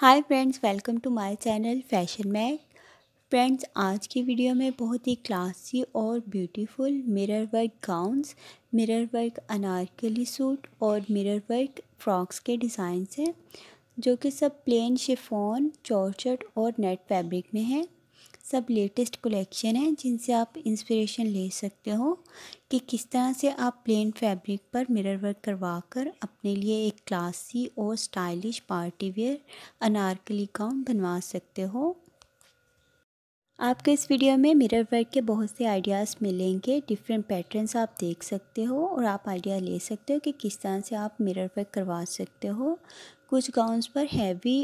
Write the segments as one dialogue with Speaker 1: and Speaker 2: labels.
Speaker 1: hi friends welcome to my channel fashion match friends आज की video में बहुत ही क्लासी और beautiful mirror work gowns mirror work anarkali suit और मिरर वर्क फ्रॉक्स के डिज़ाइंस हैं जो कि सब प्लेन शिफॉन चौरचट और नेट फैब्रिक में हैं सब लेटेस्ट कलेक्शन है जिनसे आप इंस्पिरेशन ले सकते हो कि किस तरह से आप प्लेन फैब्रिक पर मिरर वर्क करवा कर अपने लिए एक क्लासी और stylish party wear anarkali gown बनवा सकते हो आपको इस वीडियो में मिरर वर्क के बहुत से आइडियाज़ मिलेंगे डिफरेंट पैटर्न्स आप देख सकते हो और आप आइडिया ले सकते हो कि किस तरह से आप मिरर वर्क करवा सकते हो कुछ गाउन्स पर हैवी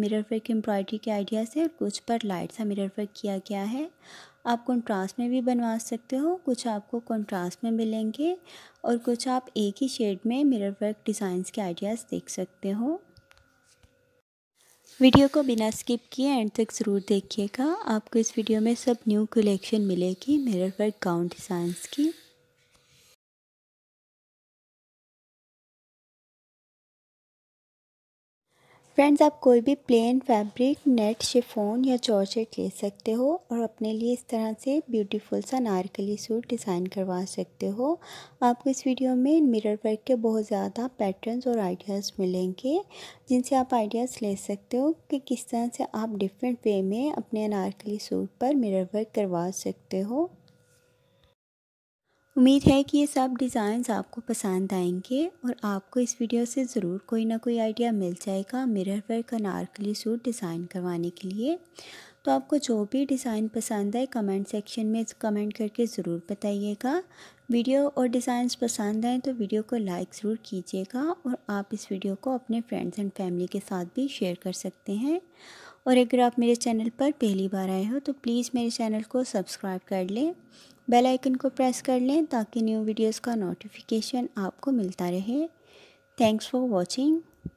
Speaker 1: मिरर वर्क एम्ब्रॉयडरी के आइडियाज़ है और कुछ पर लाइट सा मिरर वर्क किया गया है आप कंट्रास्ट में भी बनवा सकते हो कुछ आपको कंट्रास्ट में मिलेंगे और कुछ आप एक ही शेड में मिरर वर्क डिज़ाइंस के आइडियाज़ देख सकते हो वीडियो को बिना स्किप किए एंड तक ज़रूर देखिएगा आपको इस वीडियो में सब न्यू कलेक्शन मिलेगी मिरर वर्क गाउन डिज़ाइंस की फ्रेंड्स आप कोई भी प्लेन फैब्रिक नेट शिफोन या जॉर्जेट ले सकते हो और अपने लिए इस तरह से ब्यूटीफुल सा नारकली सूट डिज़ाइन करवा सकते हो आपको इस वीडियो में मिरर वर्क के बहुत ज़्यादा पैटर्न्स और आइडियाज़ मिलेंगे जिनसे आप आइडियाज़ ले सकते हो कि किस तरह से आप डिफरेंट वे में अपने अनारकली सूट पर मिरर वर्क करवा सकते हो उम्मीद है कि ये सब डिज़ाइंस आपको पसंद आएंगे और आपको इस वीडियो से ज़रूर कोई ना कोई आइडिया मिल जाएगा मिरर वर्क का नारकली सूट डिज़ाइन करवाने के लिए तो आपको जो भी डिज़ाइन पसंद आए कमेंट सेक्शन में कमेंट करके ज़रूर बताइएगा वीडियो और डिज़ाइंस पसंद आए तो वीडियो को लाइक ज़रूर कीजिएगा और आप इस वीडियो को अपने फ्रेंड्स एंड फैमिली के साथ भी शेयर कर सकते हैं और अगर आप मेरे चैनल पर पहली बार आए हो तो प्लीज़ मेरे चैनल को सब्सक्राइब कर लें बेल आइकन को प्रेस कर लें ताकि न्यू वीडियोस का नोटिफिकेशन आपको मिलता रहे थैंक्स फॉर वाचिंग